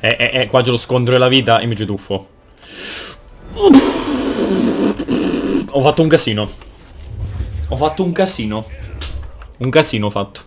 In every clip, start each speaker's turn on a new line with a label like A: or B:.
A: Eh, eh, eh, qua ce lo scontro della vita e mi ci tuffo. Ho fatto un casino. Ho fatto un casino. Un casino ho fatto.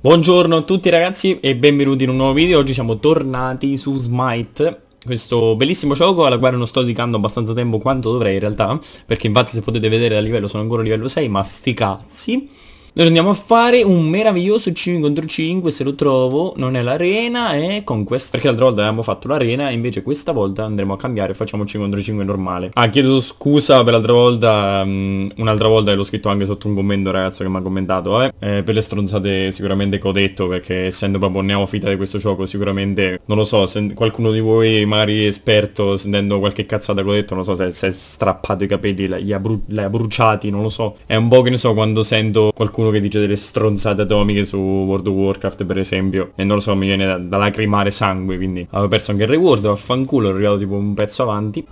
A: Buongiorno a tutti ragazzi e benvenuti in un nuovo video, oggi siamo tornati su Smite questo bellissimo gioco alla quale non sto dedicando abbastanza tempo quanto dovrei in realtà, perché infatti se potete vedere a livello sono ancora a livello 6, ma sti cazzi. Noi andiamo a fare un meraviglioso 5 contro 5 se lo trovo, non è l'arena, è questa Perché l'altra volta abbiamo fatto l'arena e invece questa volta andremo a cambiare e facciamo 5 contro 5 normale. Ah, chiedo scusa per l'altra volta, um, un'altra volta l'ho scritto anche sotto un commento ragazzo che mi ha commentato, vabbè. Eh. eh, per le stronzate sicuramente che ho detto perché essendo proprio neofita di questo gioco sicuramente, non lo so, se qualcuno di voi magari esperto sentendo qualche cazzata che ho detto, non so se si è strappato i capelli, li ha, bru li ha bruciati, non lo so. È un po' che ne so quando sento qualcuno qualcuno che dice delle stronzate atomiche su World of Warcraft per esempio e non lo so mi viene da, da lacrimare sangue quindi avevo perso anche il reward vaffanculo ero arrivato tipo un pezzo avanti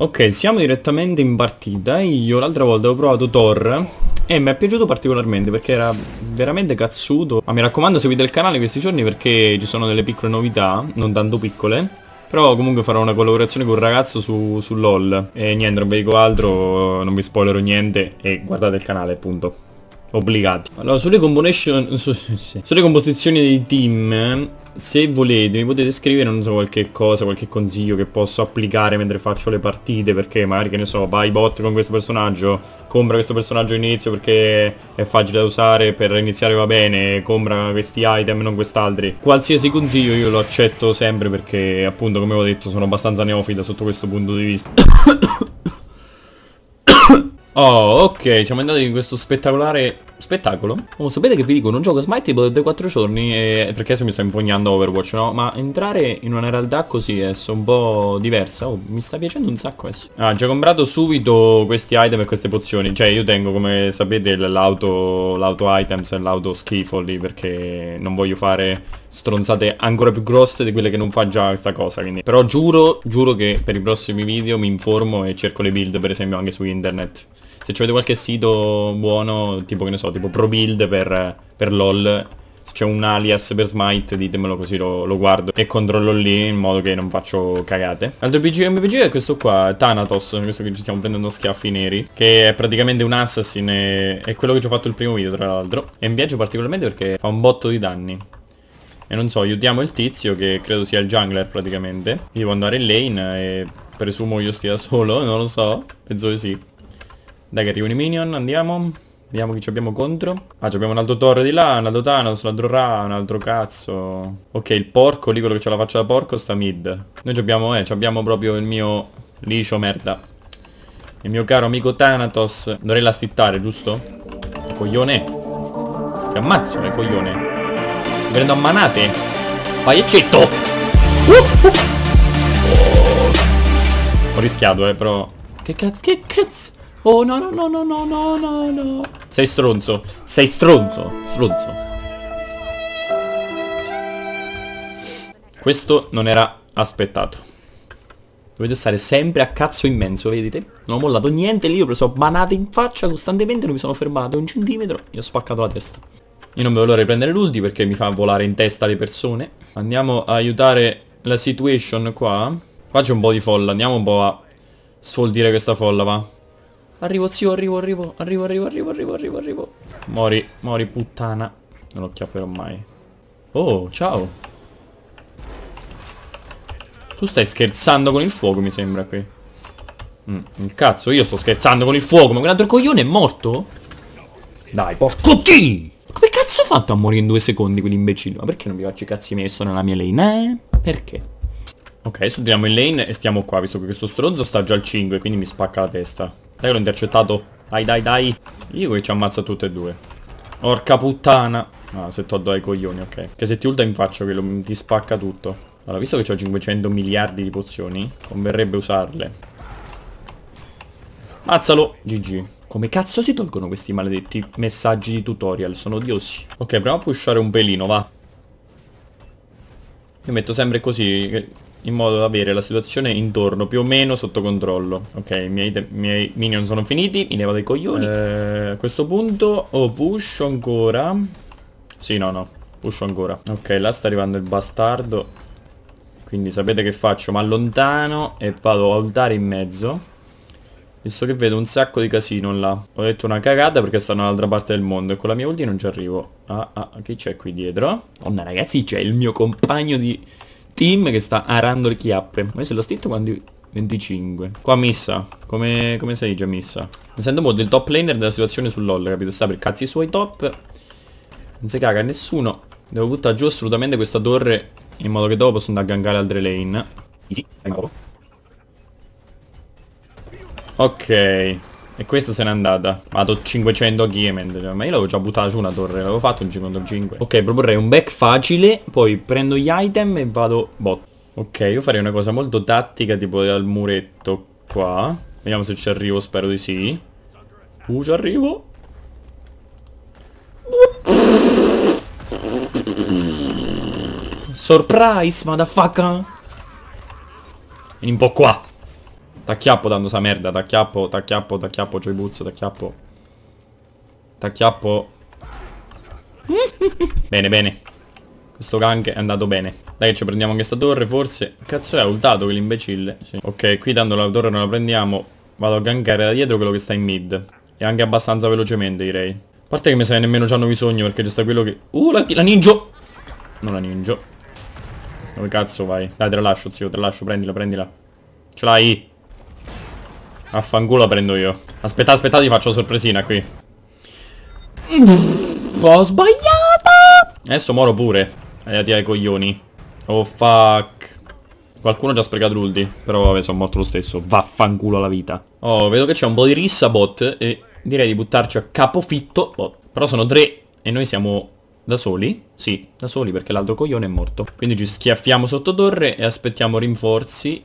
A: Ok, siamo direttamente in partita. Io l'altra volta ho provato Thor e mi è piaciuto particolarmente perché era veramente cazzuto. Ma mi raccomando seguite il canale questi giorni perché ci sono delle piccole novità, non tanto piccole. Però comunque farò una collaborazione con un ragazzo su, su LOL. E niente, non vi dico altro, non vi spoilerò niente e guardate il canale appunto. Obbligati. Allora, sulle combination... Su, sì. Sulle composizioni dei team, se volete mi potete scrivere, non so, qualche cosa, qualche consiglio che posso applicare mentre faccio le partite, perché magari, che ne so, vai bot con questo personaggio, compra questo personaggio inizio perché è facile da usare, per iniziare va bene, compra questi item, non quest'altri. Qualsiasi consiglio io lo accetto sempre perché, appunto, come ho detto, sono abbastanza neofita sotto questo punto di vista. Oh, ok, siamo andati in questo spettacolare spettacolo. Oh, sapete che vi dico, non gioco a Smite da 4 giorni e... perché adesso mi sto infognando Overwatch, no? Ma entrare in una realtà così è un po' diversa. Oh, mi sta piacendo un sacco adesso. Ah, già comprato subito questi item e queste pozioni. Cioè, io tengo, come sapete, l'auto items e l'auto schifo lì perché non voglio fare stronzate ancora più grosse di quelle che non fa già questa cosa quindi. però giuro giuro che per i prossimi video mi informo e cerco le build per esempio anche su internet se avete qualche sito buono, tipo che ne so, tipo pro build per, per LOL, se c'è un alias per Smite ditemelo così lo, lo, guardo e controllo lì in modo che non faccio cagate. Altro PG MPG è questo qua, Thanatos, questo che ci stiamo prendendo schiaffi neri, che è praticamente un assassin e è quello che ci ho fatto il primo video tra l'altro. E mi piace particolarmente perché fa un botto di danni. E non so, aiutiamo il tizio che credo sia il jungler praticamente. Io devo andare in lane e presumo io stia solo, non lo so, penso che sì. Dai che arrivano i minion, andiamo. Vediamo chi ci abbiamo contro. Ah, abbiamo un altro torre di là, un altro Thanos, un altro Ra, un altro cazzo. Ok, il porco, lì quello che c'ha la faccia da porco sta mid. Noi ci abbiamo, eh, ci abbiamo proprio il mio liscio merda. Il mio caro amico Thanatos. Dovrei lastittare, giusto? Coglione. Ti ammazzo, eh, coglione. Ti prendo a manate. Paiccetto. Uh, uh. Ho rischiato, eh, però... Che cazzo, che cazzo... Oh no no no no no no no no Sei stronzo Sei stronzo Stronzo Questo non era aspettato Dovete stare sempre a cazzo immenso, vedete? Non ho mollato niente lì, ho preso banate in faccia costantemente, non mi sono fermato un centimetro e ho spaccato la testa. Io non voglio riprendere l'ulti perché mi fa volare in testa le persone. Andiamo a aiutare la situation qua. Qua c'è un po' di folla, andiamo un po' a sfoldire questa folla, va. Arrivo zio, arrivo, arrivo, arrivo, arrivo, arrivo, arrivo, arrivo, arrivo. Mori, mori puttana. Non lo chiapperò mai. Oh, ciao. Tu stai scherzando con il fuoco, mi sembra, qui. Mm, il cazzo, io sto scherzando con il fuoco, ma quell'altro coglione è morto? Dai, porco T! Come cazzo ho fatto a morire in due secondi quell'imbecille? Ma perché non mi faccio i cazzi miei sono nella mia lane, eh? Perché? Ok, adesso studiamo in lane e stiamo qua, visto che questo stronzo sta già al 5, quindi mi spacca la testa. Dai, l'ho intercettato. Dai, dai, dai. Io che ci ammazza tutte e due. Orca puttana. Ah, se t'ho do ai coglioni, ok. Che se ti ulta in faccia che lo, ti spacca tutto. Allora, visto che ho 500 miliardi di pozioni, converrebbe usarle. Mazzalo. GG. Come cazzo si tolgono questi maledetti messaggi di tutorial? Sono odiosi. Ok, proviamo a pushare un pelino, va. Io metto sempre così in modo da avere la situazione intorno più o meno sotto controllo. Ok, i miei, miei minion sono finiti, mi levo dei coglioni. Eh. eh, a questo punto o oh, pusho ancora. Sì, no, no, pusho ancora. Ok, là sta arrivando il bastardo. Quindi sapete che faccio? ma allontano e vado a ultare in mezzo. Visto che vedo un sacco di casino là. Ho detto una cagata perché stanno dall'altra parte del mondo e con la mia ulti non ci arrivo. Ah, ah, chi c'è qui dietro? Donna ragazzi, c'è il mio compagno di team che sta arando le chiappe. Ma se l'ho stinto quando... 25 Qua missa come, come sei già missa Mi sento molto il top laner della situazione sull'all Capito? Sta per cazzi suoi top Non si caga nessuno Devo buttare giù assolutamente questa torre In modo che dopo posso andare a gangare altre lane Easy Ok e questa se n'è andata. Vado 500 game. Ma io l'avevo già buttata giù una torre. L'avevo fatto il 55. Ok, proporrei un back facile. Poi prendo gli item e vado bot. Ok, io farei una cosa molto tattica, tipo dal muretto qua. Vediamo se ci arrivo, spero di sì. Uh, ci arrivo. Surprise, motherfucker! Vieni un po' qua. Tacchiappo dando sa merda, tacchiappo, tacchiappo, tacchiappo, c'ho i buzzo, tacchiappo. Tacchiappo. bene, bene. Questo gank è andato bene. Dai ci prendiamo anche sta torre forse. Cazzo è, ha ultato quell'imbecille. Sì. Ok, qui tanto la torre non la prendiamo. Vado a gankare da dietro quello che sta in mid. E anche abbastanza velocemente direi. A parte che mi sa che nemmeno ci hanno bisogno perché c'è sta quello che... Uh, la, la ninjo! Non la ninjo. Dove cazzo vai? Dai, te la lascio, zio, te la lascio, prendila, prendila. Ce l'hai! Affanculo la prendo io. Aspettate, aspettate, ti faccio sorpresina qui. Ho sbagliato! Adesso moro pure. Aiati ai coglioni. Oh fuck. Qualcuno ha già sprecato l'ulti. Però vabbè, sono morto lo stesso. Vaffanculo la vita. Oh, vedo che c'è un po' di rissa bot e direi di buttarci a capofitto. Oh, però sono tre e noi siamo da soli? Sì, da soli perché l'altro coglione è morto. Quindi ci schiaffiamo sotto torre e aspettiamo rinforzi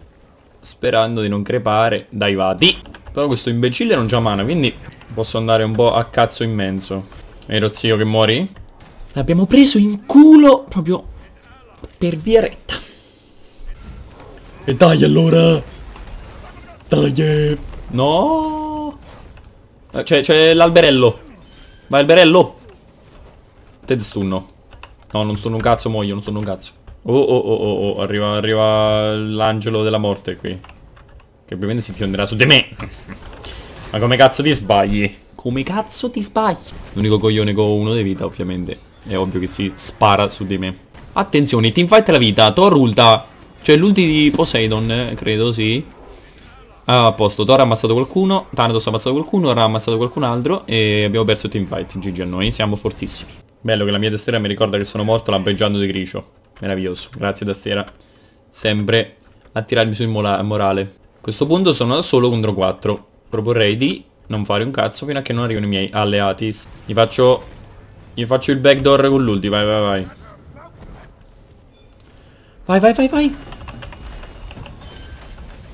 A: sperando di non crepare dai vati. Però questo imbecille non c'ha mana, quindi posso andare un po' a cazzo immenso. E lo zio che muori? L'abbiamo preso in culo proprio per via retta. E dai allora! Dai! No! Eh, c'è, c'è l'alberello! Vai alberello! Ted stunno. No, non sono un cazzo, muoio, non sono un cazzo. Oh, oh, oh, oh, oh, arriva, arriva l'angelo della morte qui. Che ovviamente si fionderà su di me. Ma come cazzo ti sbagli? Come cazzo ti sbagli? L'unico coglione che ho uno di vita, ovviamente. È ovvio che si spara su di me. Attenzione, teamfight la vita. Thor ulta. Cioè l'ulti di Poseidon, credo, sì. Ah, a posto, Thor ha ammazzato qualcuno, Thanatos ha ammazzato qualcuno, ora ha ammazzato qualcun altro e abbiamo perso il teamfight. GG a noi, siamo fortissimi. Bello che la mia tastiera mi ricorda che sono morto lampeggiando di gricio. Meraviglioso, grazie Dastera. Sempre a tirarmi sul morale. A questo punto sono da solo contro 4. Proporrei di non fare un cazzo fino a che non arrivano i miei alleati. Gli faccio... Gli faccio il backdoor con l'ulti, vai vai vai. Vai vai vai vai!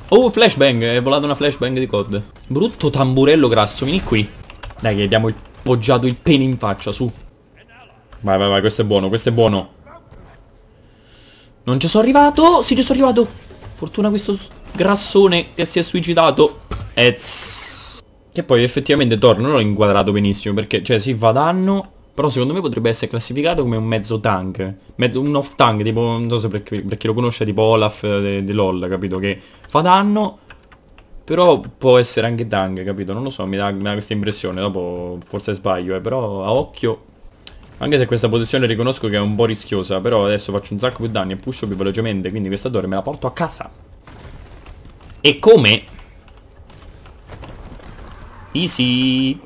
A: Oh, flashbang! È volata una flashbang di COD. Brutto tamburello grasso, vieni qui. Dai che abbiamo poggiato il pene in faccia, su. Vai vai vai, questo è buono, questo è buono. Non ci sono arrivato Sì ci sono arrivato Fortuna questo grassone che si è suicidato Ezz Che poi effettivamente Thor non l'ho inquadrato benissimo Perché cioè si fa danno Però secondo me potrebbe essere classificato come un mezzo tank Un off tank tipo Non so se per, per chi lo conosce tipo Olaf eh, de, de LOL capito Che fa danno però può essere anche tank, capito? Non lo so, mi dà, mi dà questa impressione, dopo forse sbaglio, eh, però a occhio anche se questa posizione riconosco che è un po' rischiosa Però adesso faccio un sacco più danni e pusho più velocemente Quindi questa torre me la porto a casa E come? Easy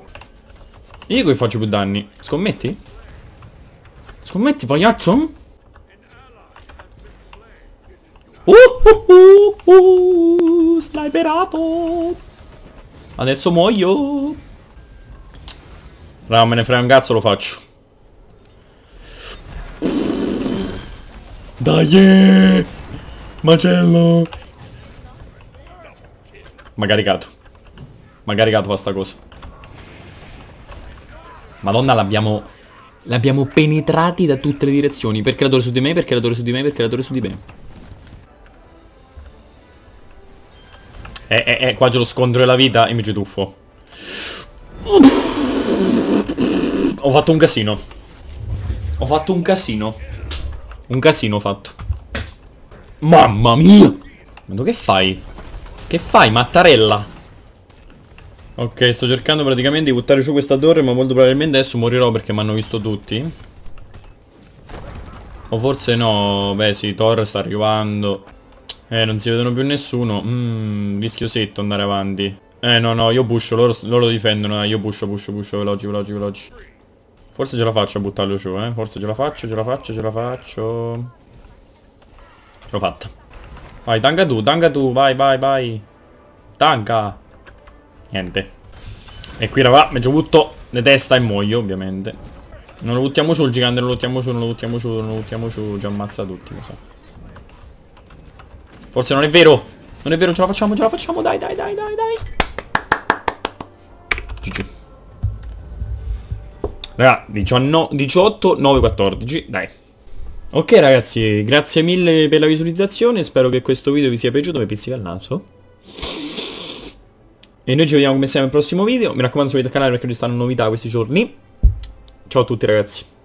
A: Io qui faccio più danni Scommetti? Scommetti pagliaccio? Uh, uh, uh, uh, uh sniperato Adesso muoio Raga me ne frega un cazzo lo faccio Dai! Eh! Macello! Ma caricato. Ma caricato fa sta cosa. Madonna l'abbiamo... L'abbiamo penetrati da tutte le direzioni. Per creatore su di me, per creatore su di me, per creatore su di me. Eh, eh, eh, qua c'è lo scontro della vita e mi ci tuffo. Ho fatto un casino. Ho fatto un casino. Un casino fatto. Mamma mia! Ma tu che fai? Che fai, mattarella? Ok, sto cercando praticamente di buttare giù questa torre, ma molto probabilmente adesso morirò perché mi hanno visto tutti. O forse no, beh sì, Thor sta arrivando. Eh, non si vedono più nessuno. Mmm, rischiosetto andare avanti. Eh, no, no, io buscio, loro, loro difendono. Eh, io buscio, buscio, buscio, veloci, veloci, veloci. Forse ce la faccio a buttarlo giù, eh. Forse ce la faccio, ce la faccio, ce la faccio. Ce l'ho fatta. Vai, tanga tu, tanga tu, vai, vai, vai. Tanga. Niente. E qui raga, mi ci butto le testa e muoio, ovviamente. Non lo buttiamo giù il gigante, non lo buttiamo giù, non lo buttiamo giù, non lo buttiamo giù, ci ammazza tutti, lo so. Forse non è vero! Non è vero, ce la facciamo, ce la facciamo, dai, dai, dai, dai, dai! GG. Raga, 18, 9, 14, dai. Ok ragazzi, grazie mille per la visualizzazione, spero che questo video vi sia piaciuto, mi pizzica il naso. E noi ci vediamo come sempre al prossimo video, mi raccomando seguite il canale perché ci stanno novità questi giorni. Ciao a tutti ragazzi.